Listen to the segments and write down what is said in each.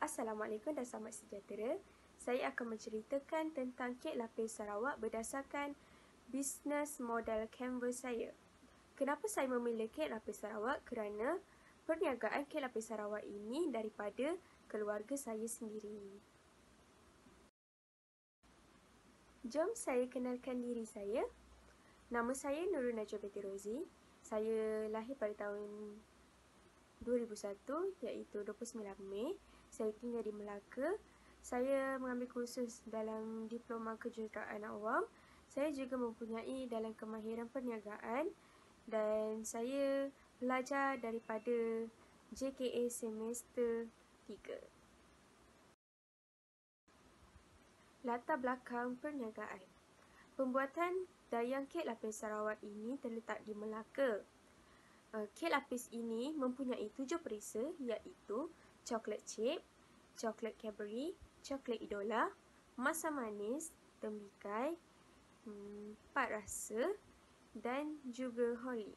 Assalamualaikum dan selamat sejahtera. Saya akan menceritakan tentang Kek Lapis Sarawak berdasarkan bisnes model canvas saya. Kenapa saya memilih Kek Lapis Sarawak? Kerana perniagaan Kek Lapis Sarawak ini daripada keluarga saya sendiri. Jom saya kenalkan diri saya. Nama saya Nurul Najwa Binti Rozi. Saya lahir pada tahun 2001 iaitu 29 Mei saya tinggal di Melaka. Saya mengambil kursus dalam Diploma Kejuruteraan Awam. Saya juga mempunyai dalam kemahiran perniagaan dan saya belajar daripada JKA semester 3. Latar belakang perniagaan Pembuatan dayang kek lapis Sarawak ini terletak di Melaka. Eh, kek lapis ini mempunyai tujuh perisa iaitu coklat chip, coklat cabri, coklat idola, masam manis, tembikai, hmm, pat rasa dan juga holly.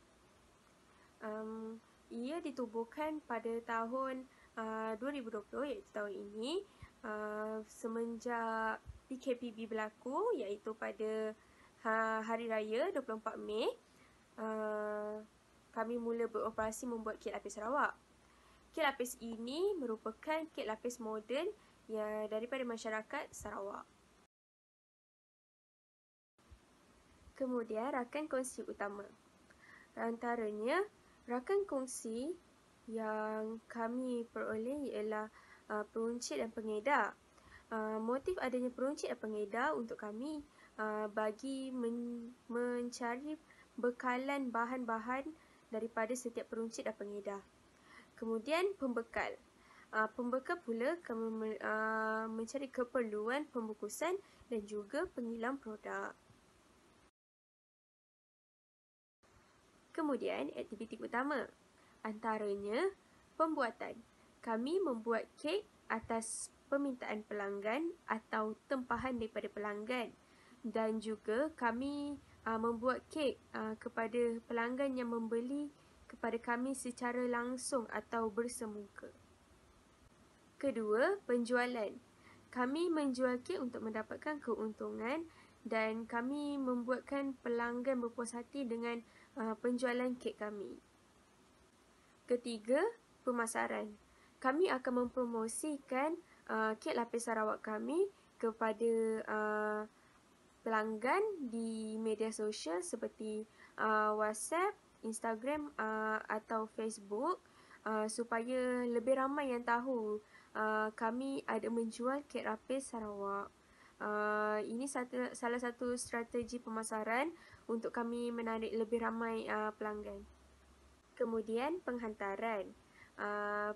Um, ia ditubuhkan pada tahun uh, 2020 iaitu tahun ini uh, semenjak PKPB berlaku iaitu pada uh, hari raya 24 Mei uh, kami mula beroperasi membuat kit api Sarawak. Kek lapis ini merupakan kek lapis moden yang daripada masyarakat Sarawak. Kemudian rakan kongsi utama. Antaranya rakan kongsi yang kami peroleh ialah uh, peruncit dan pengedar. Uh, motif adanya peruncit dan pengedar untuk kami uh, bagi men- mencari bekalan bahan-bahan daripada setiap peruncit dan pengedar. Kemudian pembekal. Uh, pembekal pula kami uh, mencari keperluan pembukusan dan juga pengilang produk. Kemudian aktiviti utama. Antaranya pembuatan. Kami membuat kek atas permintaan pelanggan atau tempahan daripada pelanggan. Dan juga kami uh, membuat kek uh, kepada pelanggan yang membeli kepada kami secara langsung atau bersemuka. Kedua, penjualan. Kami menjual kek untuk mendapatkan keuntungan dan kami membuatkan pelanggan berpuas hati dengan uh, penjualan kek kami. Ketiga, pemasaran. Kami akan mempromosikan uh, kek lapis Sarawak kami kepada uh, pelanggan di media sosial seperti uh, WhatsApp, Instagram uh, atau Facebook uh, supaya lebih ramai yang tahu uh, kami ada menjual kek rapis Sarawak. Uh, ini satu, salah satu strategi pemasaran untuk kami menarik lebih ramai uh, pelanggan. Kemudian penghantaran. Uh,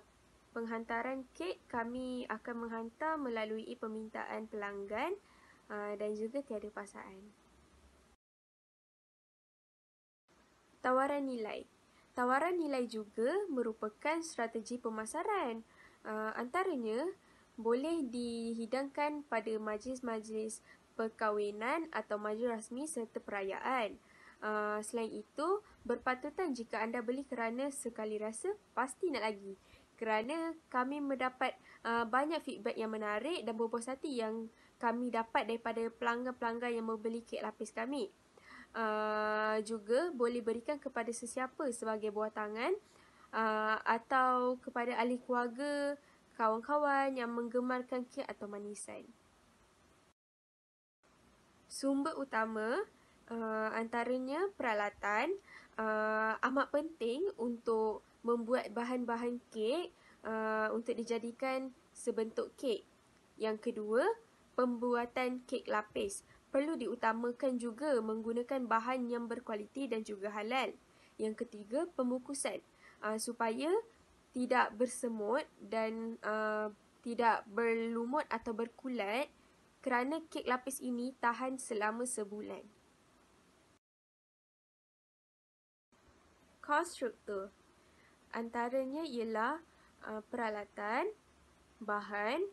penghantaran kek kami akan menghantar melalui permintaan pelanggan uh, dan juga tiada pasaran. tawaran nilai. Tawaran nilai juga merupakan strategi pemasaran. Uh, antaranya boleh dihidangkan pada majlis-majlis perkahwinan atau majlis rasmi serta perayaan. Uh, selain itu, berpatutan jika anda beli kerana sekali rasa pasti nak lagi. Kerana kami mendapat uh, banyak feedback yang menarik dan berpuas hati yang kami dapat daripada pelanggan-pelanggan yang membeli kek lapis kami uh, juga boleh berikan kepada sesiapa sebagai buah tangan uh, atau kepada ahli keluarga, kawan-kawan yang menggemarkan kek atau manisan. Sumber utama uh, antaranya peralatan uh, amat penting untuk membuat bahan-bahan kek uh, untuk dijadikan sebentuk kek. Yang kedua, pembuatan kek lapis perlu diutamakan juga menggunakan bahan yang berkualiti dan juga halal. Yang ketiga, pembukusan. Uh, ah, supaya tidak bersemut dan uh, tidak berlumut atau berkulat kerana kek lapis ini tahan selama sebulan. Konstruktur Antaranya ialah uh, peralatan, bahan,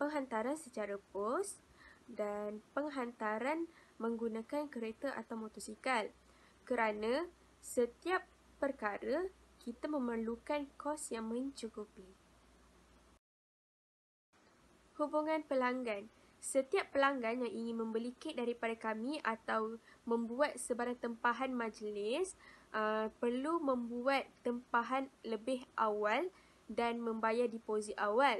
penghantaran secara pos, dan penghantaran menggunakan kereta atau motosikal kerana setiap perkara kita memerlukan kos yang mencukupi. Hubungan pelanggan Setiap pelanggan yang ingin membeli kek daripada kami atau membuat sebarang tempahan majlis uh, perlu membuat tempahan lebih awal dan membayar deposit awal.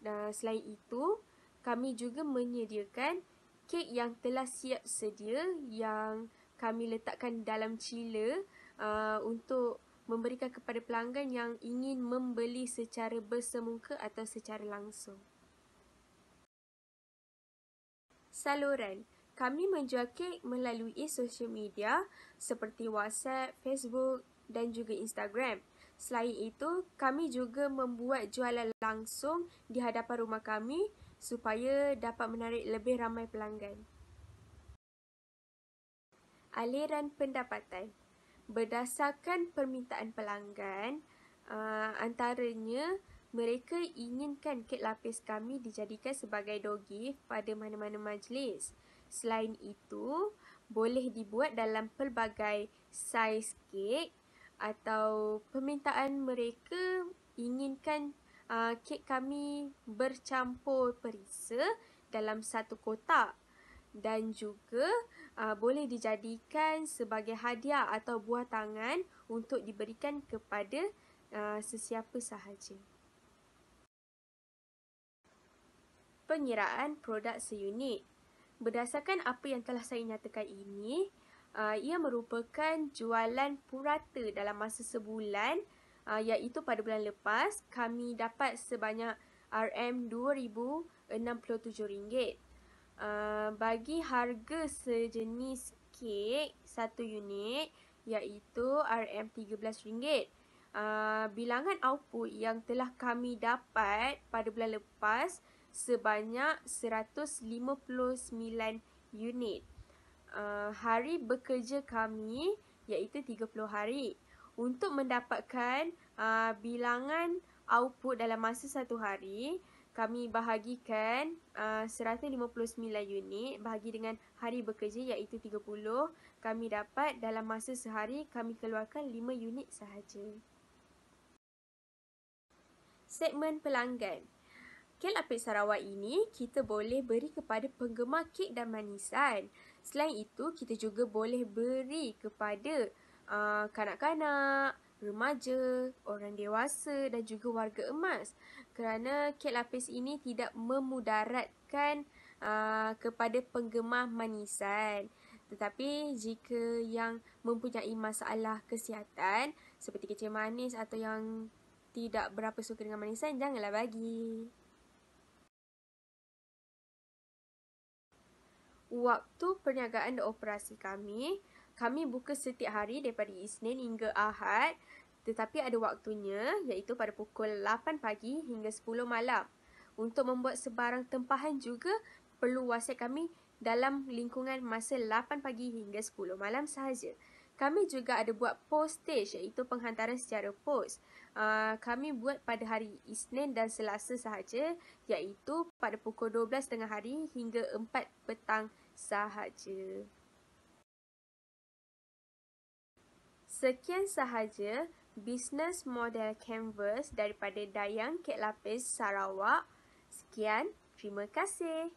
Uh, selain itu, kami juga menyediakan kek yang telah siap sedia yang kami letakkan dalam chiller uh, untuk memberikan kepada pelanggan yang ingin membeli secara bersemuka atau secara langsung. Saluran kami menjual kek melalui sosial media seperti WhatsApp, Facebook dan juga Instagram. Selain itu, kami juga membuat jualan langsung di hadapan rumah kami supaya dapat menarik lebih ramai pelanggan. Aliran pendapatan Berdasarkan permintaan pelanggan, uh, antaranya mereka inginkan kek lapis kami dijadikan sebagai dogif pada mana-mana majlis. Selain itu, boleh dibuat dalam pelbagai saiz kek atau permintaan mereka inginkan uh, kek kami bercampur perisa dalam satu kotak dan juga uh, boleh dijadikan sebagai hadiah atau buah tangan untuk diberikan kepada uh, sesiapa sahaja. Pengiraan produk seunit. Berdasarkan apa yang telah saya nyatakan ini, uh, ia merupakan jualan purata dalam masa sebulan uh, iaitu pada bulan lepas kami dapat sebanyak RM2,067. Uh, ah, bagi harga sejenis kek satu unit iaitu RM13. Uh, ah, bilangan output yang telah kami dapat pada bulan lepas sebanyak 159 unit. Uh, hari bekerja kami iaitu 30 hari untuk mendapatkan uh, bilangan output dalam masa satu hari, kami bahagikan uh, 159 unit bahagi dengan hari bekerja iaitu 30. Kami dapat dalam masa sehari kami keluarkan 5 unit sahaja. Segmen pelanggan. Kek lapis Sarawak ini kita boleh beri kepada penggemar kek dan manisan. Selain itu, kita juga boleh beri kepada uh, kanak-kanak, remaja, orang dewasa dan juga warga emas kerana kek lapis ini tidak memudaratkan uh, kepada penggemar manisan. Tetapi jika yang mempunyai masalah kesihatan seperti kecil manis atau yang tidak berapa suka dengan manisan, janganlah bagi. Waktu perniagaan dan operasi kami, kami buka setiap hari daripada Isnin hingga Ahad tetapi ada waktunya iaitu pada pukul 8 pagi hingga 10 malam. Untuk membuat sebarang tempahan juga perlu WhatsApp kami dalam lingkungan masa 8 pagi hingga 10 malam sahaja. Kami juga ada buat postage iaitu penghantaran secara pos. Uh, ah, kami buat pada hari Isnin dan Selasa sahaja iaitu pada pukul 12 tengah hari hingga 4 petang sahaja. Sekian sahaja Business Model Canvas daripada Dayang Kek Lapis Sarawak. Sekian, terima kasih.